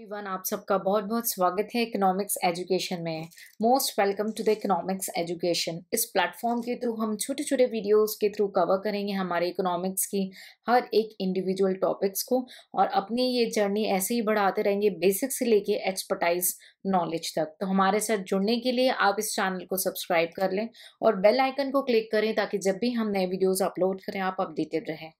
everyone आप सबका बहुत बहुत स्वागत है इकोनॉमिक्स एजुकेशन में most welcome to the economics education इस प्लेटफॉर्म के थ्रू हम छोटे छोटे वीडियोस के थ्रू कवर करेंगे हमारे इकोनॉमिक्स की हर एक इंडिविजुअल टॉपिक्स को और अपनी ये जर्नी ऐसे ही बढ़ाते रहेंगे बेसिक से लेके एक्सपर्टाइज नॉलेज तक तो हमारे साथ जुड़ने के लिए आप इस चैनल को सब्सक्राइब कर लें और बेल आइकन को क्लिक करें ताकि जब भी हम नए वीडियोज़ अपलोड करें आप अपडेटेड रहें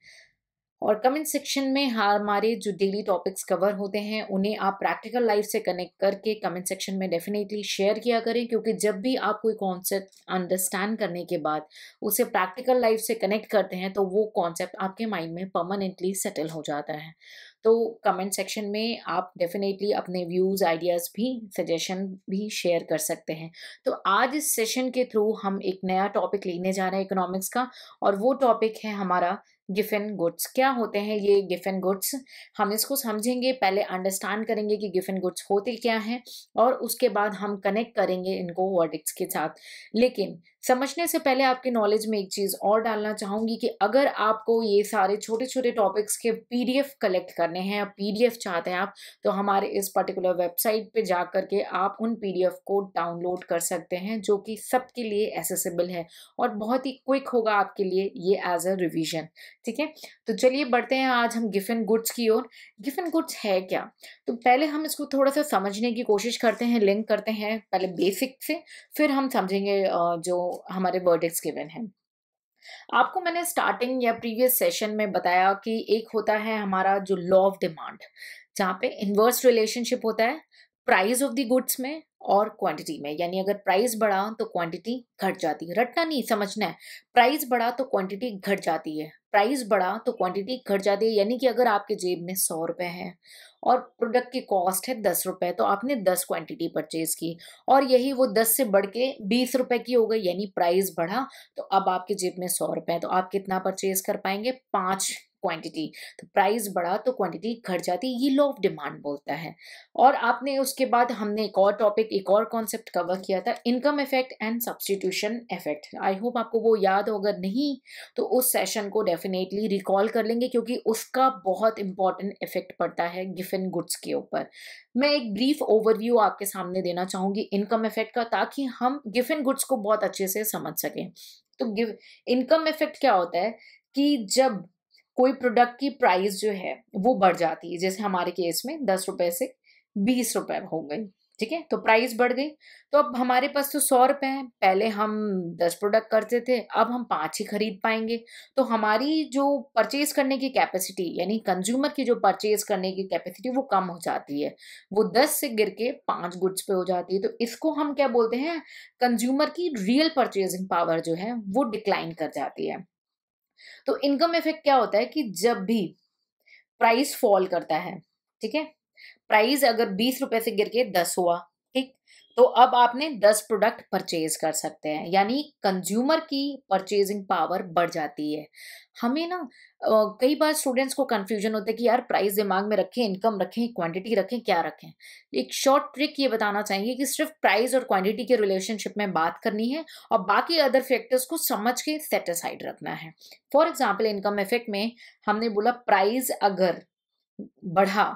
और कमेंट सेक्शन में हमारे जो डेली टॉपिक्स कवर होते हैं उन्हें आप प्रैक्टिकल लाइफ से कनेक्ट करके कमेंट सेक्शन में डेफिनेटली शेयर किया करें क्योंकि जब भी आप कोई कॉन्सेप्ट अंडरस्टैंड करने के बाद उसे प्रैक्टिकल लाइफ से कनेक्ट करते हैं तो वो कॉन्सेप्ट आपके माइंड में परमानेंटली सेटल हो जाता है तो कमेंट सेक्शन में आप डेफिनेटली अपने व्यूज़ आइडियाज़ भी सजेशन भी शेयर कर सकते हैं तो आज इस सेशन के थ्रू हम एक नया टॉपिक लेने जा रहे हैं इकोनॉमिक्स का और वो टॉपिक है हमारा गिफिन गुड्स क्या होते हैं ये गिफिन गुड्स हम इसको समझेंगे पहले अंडरस्टैंड करेंगे कि गिफिन गुड्स होते क्या हैं और उसके बाद हम कनेक्ट करेंगे इनको वर्डिक्स के साथ लेकिन समझने से पहले आपके नॉलेज में एक चीज़ और डालना चाहूँगी कि अगर आपको ये सारे छोटे छोटे टॉपिक्स के पीडीएफ कलेक्ट करने हैं या पीडीएफ चाहते हैं आप तो हमारे इस पर्टिकुलर वेबसाइट पे जा कर के आप उन पीडीएफ को डाउनलोड कर सकते हैं जो कि सबके लिए एसेसिबल है और बहुत ही क्विक होगा आपके लिए ये एज अ रिविजन ठीक है तो चलिए बढ़ते हैं आज हम गिफिन गुड्स की ओर गिफिन गुड्स है क्या तो पहले हम इसको थोड़ा सा समझने की कोशिश करते हैं लिंक करते हैं पहले बेसिक से फिर हम समझेंगे जो हमारे वर्डिक्स गिवन हैं आपको मैंने स्टार्टिंग या प्रीवियस सेशन में बताया कि एक होता है हमारा जो लॉ ऑफ डिमांड जहाँ पे इन्वर्स रिलेशनशिप होता है प्राइस ऑफ द गुड्स में और क्वांटिटी में यानी अगर प्राइस बढ़ा तो क्वांटिटी घट जाती है रटना नहीं समझना है प्राइस बढ़ा तो क्वांटिटी घट जाती है प्राइस बढ़ा तो क्वांटिटी घट जाती है यानी कि अगर आपके जेब में सौ रुपए है और प्रोडक्ट की कॉस्ट है दस रुपए तो आपने दस क्वांटिटी परचेज की और यही वो दस से बढ़ के बीस रुपए की हो गई यानी प्राइस बढ़ा तो अब आपके जेब में सौ रुपए तो आप कितना परचेज कर पाएंगे पाँच क्वांटिटी तो प्राइस बढ़ा तो क्वांटिटी घट जाती है ये लॉ ऑफ डिमांड बोलता है और आपने उसके बाद हमने एक और टॉपिक एक और कॉन्सेप्ट कवर किया था income effect and substitution effect I hope आपको वो याद हो अगर नहीं तो उस सेशन को डेफिनेटली रिकॉल कर लेंगे क्योंकि उसका बहुत इंपॉर्टेंट इफेक्ट पड़ता है गिफिन गुड्स के ऊपर मैं एक ब्रीफ ओवरव्यू आपके सामने देना चाहूँगी इनकम इफेक्ट का ताकि हम गिफिन गुड्स को बहुत अच्छे से समझ सकें तो गिव इनकम इफेक्ट क्या होता है कि जब कोई प्रोडक्ट की प्राइस जो है वो बढ़ जाती है जैसे हमारे केस में दस रुपये से बीस रुपए हो गई ठीक है तो प्राइस बढ़ गई तो अब हमारे पास तो सौ रुपए हैं पहले हम दस प्रोडक्ट करते थे अब हम पाँच ही खरीद पाएंगे तो हमारी जो परचेज करने की कैपेसिटी यानी कंज्यूमर की जो परचेज करने की कैपेसिटी वो कम हो जाती है वो दस से गिर के पाँच गुड्स पे हो जाती है तो इसको हम क्या बोलते हैं कंज्यूमर की रियल परचेजिंग पावर जो है वो डिक्लाइन कर जाती है तो इनकम इफेक्ट क्या होता है कि जब भी प्राइस फॉल करता है ठीक है प्राइस अगर बीस रुपए से गिर के दस हुआ तो अब आपने 10 प्रोडक्ट परचेज कर सकते हैं यानी कंज्यूमर की परचेजिंग पावर बढ़ जाती है हमें ना कई बार स्टूडेंट्स को कन्फ्यूजन होता है कि यार प्राइस दिमाग में रखें इनकम रखें क्वांटिटी रखें क्या रखें एक शॉर्ट ट्रिक ये बताना चाहेंगे कि सिर्फ प्राइस और क्वांटिटी के रिलेशनशिप में बात करनी है और बाकी अदर फैक्टर्स को समझ के सेटिसाइड रखना है फॉर एग्जाम्पल इनकम इफेक्ट में हमने बोला प्राइज अगर बढ़ा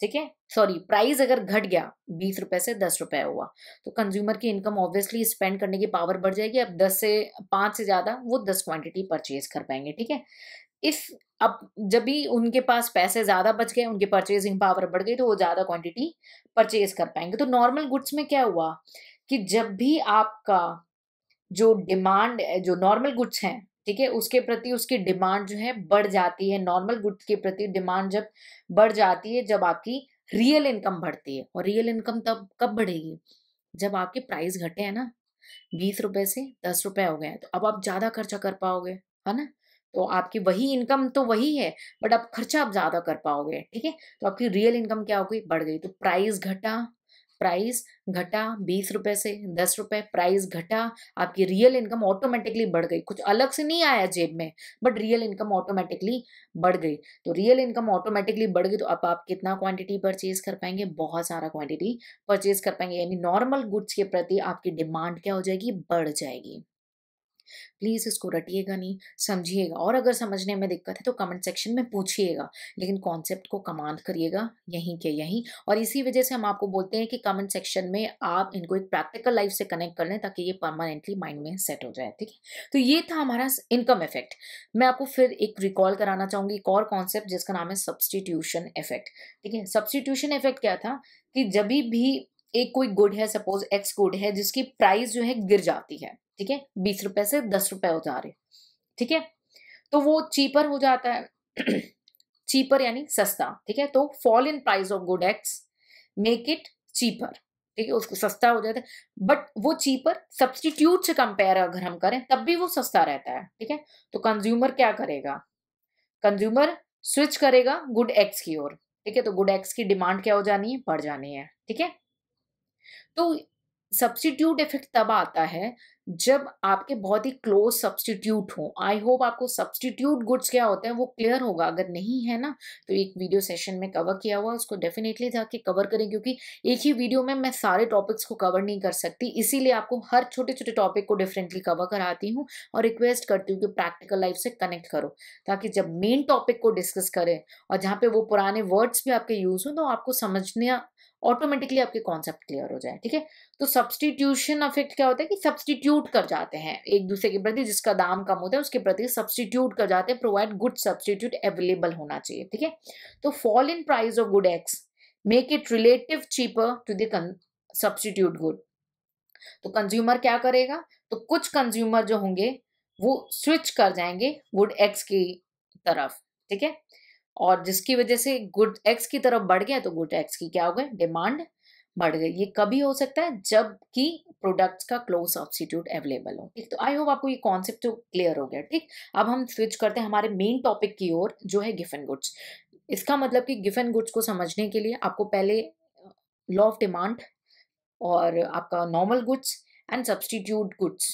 ठीक है सॉरी प्राइस अगर घट गया बीस रुपए से दस रुपए हुआ तो कंज्यूमर की इनकम ऑब्वियसली स्पेंड करने की पावर बढ़ जाएगी अब दस से पांच से ज़्यादा वो दस क्वांटिटी परचेज कर पाएंगे ठीक है इफ अब जब भी उनके पास पैसे ज़्यादा बच गए उनकी परचेजिंग पावर बढ़ गई तो वो ज़्यादा क्वांटिटी परचेज कर पाएंगे तो नॉर्मल गुड्स में क्या हुआ कि जब भी आपका जो डिमांड जो नॉर्मल गुड्स हैं ठीक है उसके प्रति उसकी डिमांड जो है बढ़ जाती है नॉर्मल गुड्स के प्रति डिमांड जब बढ़ जाती है जब आपकी रियल इनकम बढ़ती है और रियल इनकम तब कब बढ़ेगी जब आपके प्राइस घटे है ना बीस रुपए से दस रुपए हो गए तो अब आप ज़्यादा खर्चा कर पाओगे है ना तो आपकी वही इनकम तो वही है बट आप खर्चा आप ज़्यादा कर पाओगे ठीक है तो आपकी रियल इनकम क्या हो गई बढ़ गई तो प्राइस घटा प्राइस घटा बीस रुपए से दस रुपए प्राइस घटा आपकी रियल इनकम ऑटोमेटिकली बढ़ गई कुछ अलग से नहीं आया जेब में बट रियल इनकम ऑटोमेटिकली बढ़ गई तो रियल इनकम ऑटोमेटिकली बढ़ गई तो अब आप कितना क्वांटिटी परचेज कर पाएंगे बहुत सारा क्वांटिटी परचेज कर पाएंगे यानी नॉर्मल गुड्स के प्रति आपकी डिमांड क्या हो जाएगी बढ़ जाएगी प्लीज़ इसको रटिएगा नहीं समझिएगा और अगर समझने में दिक्कत है तो कमेंट सेक्शन में पूछिएगा लेकिन कॉन्सेप्ट को कमांड करिएगा यहीं के यहीं और इसी वजह से हम आपको बोलते हैं कि कमेंट सेक्शन में आप इनको एक प्रैक्टिकल लाइफ से कनेक्ट कर लें ताकि ये परमानेंटली माइंड में सेट हो जाए ठीक है तो ये था हमारा इनकम इफेक्ट मैं आपको फिर एक रिकॉल कराना चाहूँगी एक और कॉन्सेप्ट जिसका नाम है सब्सटीट्यूशन इफेक्ट ठीक है सब्सटीट्यूशन इफेक्ट क्या था कि जब भी एक कोई गुड है सपोज एक्स गुड है जिसकी प्राइस जो है गिर जाती है ठीक है बीस रुपए से दस रुपए हो जा रहे ठीक है तो वो चीपर हो जाता है चीपर यानी सस्ता ठीक है तो fall in price of good X make it cheaper ठीक है उसको सस्ता हो जाता है बट वो चीपर सब्सटीट्यूट से कंपेयर अगर हम करें तब भी वो सस्ता रहता है ठीक है तो कंज्यूमर क्या करेगा कंज्यूमर स्विच करेगा गुड एक्स की ओर ठीक है तो गुड एक्स की डिमांड क्या हो जानी है बढ़ जानी है ठीक है तो सब्सटीट्यूट इफेक्ट तब आता है जब आपके बहुत ही क्लोज सब्सटीट्यूट हो आई होप आपको सब्सटीट्यूट गुड्स क्या होते हैं वो क्लियर होगा अगर नहीं है ना तो एक वीडियो सेशन में कवर किया हुआ उसको डेफिनेटली जाके कवर करें क्योंकि एक ही वीडियो में मैं सारे टॉपिक्स को कवर नहीं कर सकती इसीलिए आपको हर छोटे छोटे टॉपिक को डिफरेंटली कवर कराती हूँ और रिक्वेस्ट करती हूँ कि प्रैक्टिकल लाइफ से कनेक्ट करो ताकि जब मेन टॉपिक को डिस्कस करें और जहाँ पे वो पुराने वर्ड्स भी आपके यूज़ हों तो आपको समझना ऑटोमेटिकली आपके कॉन्सेप्ट क्लियर हो जाए ठीक है तो सब्सटीट्यूशन अफेक्ट क्या होता है कि सब्सटीट्यूट कर जाते हैं एक दूसरे के प्रति जिसका दाम कम होता है उसके प्रति सब्सटीट्यूट कर जाते हैं प्रोवाइड गुड सब्सटीट्यूट अवेलेबल होना चाहिए ठीक है तो fall in price of good X make it relative cheaper to the substitute good तो कंज्यूमर क्या करेगा तो कुछ कंज्यूमर जो होंगे वो स्विच कर जाएंगे गुड एक्स की तरफ ठीक है और जिसकी वजह से गुड एक्स की तरफ बढ़ गया तो गुड एक्स की क्या हो गए डिमांड बढ़ गई ये कभी हो सकता है जब कि प्रोडक्ट्स का क्लोज सब्सटीट्यूट अवेलेबल हो ठीक तो आई होप आपको ये कॉन्सेप्ट तो क्लियर हो गया ठीक अब हम स्विच करते हैं हमारे मेन टॉपिक की ओर जो है गिफन गुड्स इसका मतलब कि गिफन गुड्स को समझने के लिए आपको पहले लॉ ऑफ डिमांड और आपका normal goods and substitute goods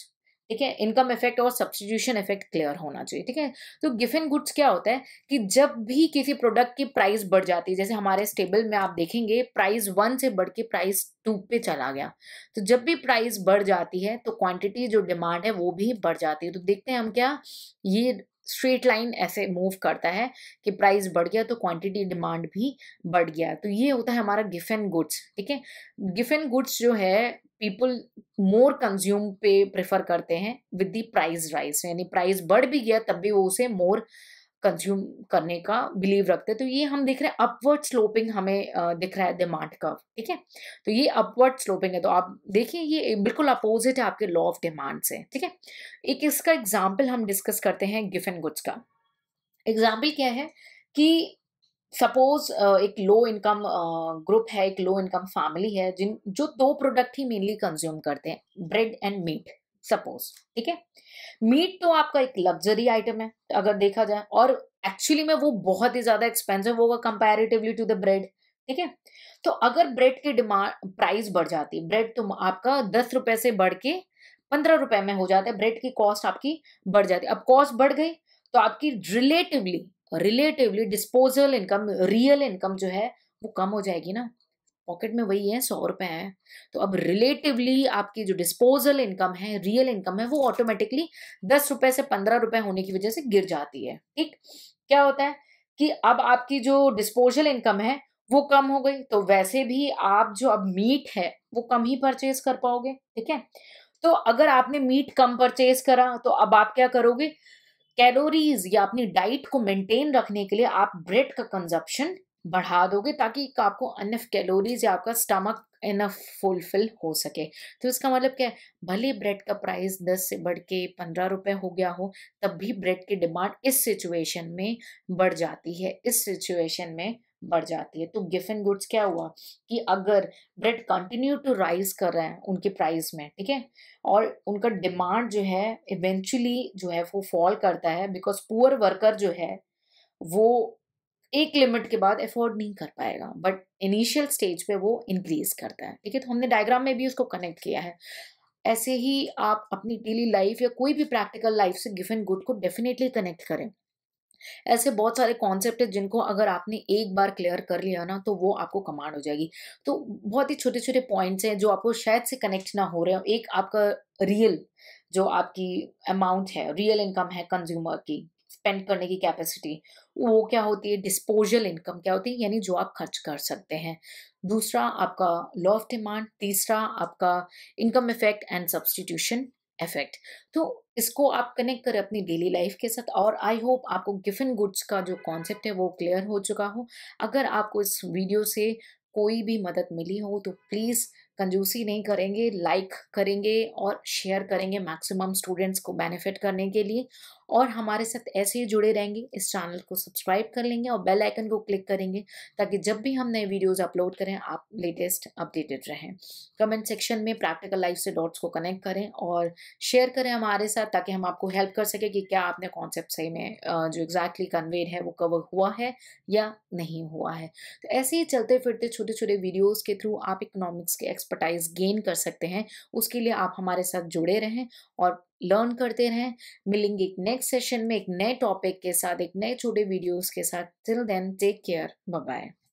ठीक है इनकम इफेक्ट और सब्सटीट्यूशन इफेक्ट क्लियर होना चाहिए ठीक है तो गिफिन गुड्स क्या होता है कि जब भी किसी प्रोडक्ट की प्राइस बढ़ जाती है जैसे हमारे स्टेबल में आप देखेंगे प्राइस वन से बढ़ के प्राइस टू पे चला गया तो जब भी प्राइस बढ़ जाती है तो क्वांटिटी जो डिमांड है वो भी बढ़ जाती है तो देखते हैं हम क्या ये स्ट्रेट लाइन ऐसे मूव करता है कि प्राइस बढ़ गया तो क्वांटिटी डिमांड भी बढ़ गया तो ये होता है हमारा गिफेन गुड्स ठीक है गिफेन गुड्स जो है पीपल मोर कंज्यूम पे प्रेफर करते हैं विद दी प्राइस राइज यानी प्राइस बढ़ भी गया तब भी वो उसे मोर कंज्यूम करने का बिलीव रखते हैं तो ये हम देख रहे हैं अपवर्ड स्लोपिंग हमें दिख रहा है डिमांड कर्व ठीक है तो ये अपवर्ड स्लोपिंग है तो आप देखिए ये बिल्कुल अपोजिट है आपके लॉ ऑफ डिमांड से ठीक है एक इसका एग्जाम्पल हम डिस्कस करते हैं गिफन गुड्स का एग्जाम्पल क्या है कि सपोज uh, एक लो इनकम ग्रुप है एक लो इनकम फैमिली है जिन जो दो प्रोडक्ट ही मेनली कंज्यूम करते हैं ब्रेड एंड मीट सपोज ठीक है मीट तो आपका एक लग्जरी आइटम है अगर देखा जाए और एक्चुअली में वो बहुत ही ज्यादा एक्सपेंसिव होगा कंपेरेटिवली टू द ब्रेड ठीक है तो अगर ब्रेड की डिमांड प्राइस बढ़ जाती है ब्रेड तो आपका दस रुपए से बढ़ के पंद्रह रुपए में हो जाता है ब्रेड की कॉस्ट आपकी बढ़ जाती है अब कॉस्ट बढ़ गई तो आपकी relatively relatively disposal income real income जो है वो कम हो जाएगी ना पॉकेट में वही है सौ रुपए है तो अब रिलेटिवली आपकी जो डिस्पोजल इनकम है रियल इनकम है वो ऑटोमेटिकली दस रुपए से पंद्रह रुपए होने की वजह से गिर जाती है ठीक क्या होता है कि अब आपकी जो डिस्पोजल इनकम है वो कम हो गई तो वैसे भी आप जो अब मीट है वो कम ही परचेज कर पाओगे ठीक है तो अगर आपने मीट कम परचेज करा तो अब आप क्या करोगे कैलोरीज या अपनी डाइट को मेंटेन रखने के लिए आप ब्रेड का कंजप्शन बढ़ा दोगे ताकि आपको अनफ कैलोरीज या आपका स्टमक इनफ फुलफिल हो सके तो इसका मतलब क्या है भले ब्रेड का प्राइस दस से बढ़ के पंद्रह रुपये हो गया हो तब भी ब्रेड की डिमांड इस सिचुएशन में बढ़ जाती है इस सिचुएशन में बढ़ जाती है तो गिफिन गुड्स क्या हुआ कि अगर ब्रेड कंटिन्यू टू राइज कर रहे हैं उनके प्राइस में ठीक है और उनका डिमांड जो है इवेंचुअली जो है वो फॉल करता है बिकॉज पुअर वर्कर जो है वो एक लिमिट के बाद एफोर्ड नहीं कर पाएगा बट इनिशियल स्टेज पे वो इंक्रीज करता है ठीक है तो हमने डायग्राम में भी उसको कनेक्ट किया है ऐसे ही आप अपनी डेली लाइफ या कोई भी प्रैक्टिकल लाइफ से एंड गुड को डेफिनेटली कनेक्ट करें ऐसे बहुत सारे कॉन्सेप्ट है जिनको अगर आपने एक बार क्लियर कर लिया ना तो वो आपको कमांड हो जाएगी तो बहुत ही छोटे छोटे पॉइंट्स हैं जो आपको शायद से कनेक्ट ना हो रहे हो एक आपका रियल जो आपकी अमाउंट है रियल इनकम है कंज्यूमर की स्पेंड करने की कैपेसिटी वो क्या होती है डिस्पोजल इनकम क्या होती है यानी जो आप खर्च कर सकते हैं दूसरा आपका लॉ ऑफ डिमांड तीसरा आपका income effect and substitution effect तो इसको आप कनेक्ट करें अपनी डेली लाइफ के साथ और आई होप आपको गिफिन गुड्स का जो कॉन्सेप्ट है वो क्लियर हो चुका हो अगर आपको इस वीडियो से कोई भी मदद मिली हो तो प्लीज़ कंजूसी नहीं करेंगे लाइक करेंगे और शेयर करेंगे मैक्सिमम स्टूडेंट्स को बेनिफिट करने के लिए और हमारे साथ ऐसे ही जुड़े रहेंगे इस चैनल को सब्सक्राइब कर लेंगे और बेल आइकन को क्लिक करेंगे ताकि जब भी हम नए वीडियोस अपलोड करें आप लेटेस्ट अपडेटेड रहें कमेंट सेक्शन में प्रैक्टिकल लाइफ से डॉट्स को कनेक्ट करें और शेयर करें हमारे साथ ताकि हम आपको हेल्प कर सकें कि क्या आपने कॉन्सेप्ट सही में जो एग्जैक्टली exactly कन्वेड है वो कवर हुआ है या नहीं हुआ है तो ऐसे ही चलते फिरते छोटे छोटे वीडियोज़ के थ्रू आप इकोनॉमिक्स के एक्स एक्सपर्टाइज गेन कर सकते हैं उसके लिए आप हमारे साथ जुड़े रहें और लर्न करते रहें मिलेंगे एक नेक्स्ट सेशन में एक नए टॉपिक के साथ एक नए छोटे वीडियोस के साथ till then take care bye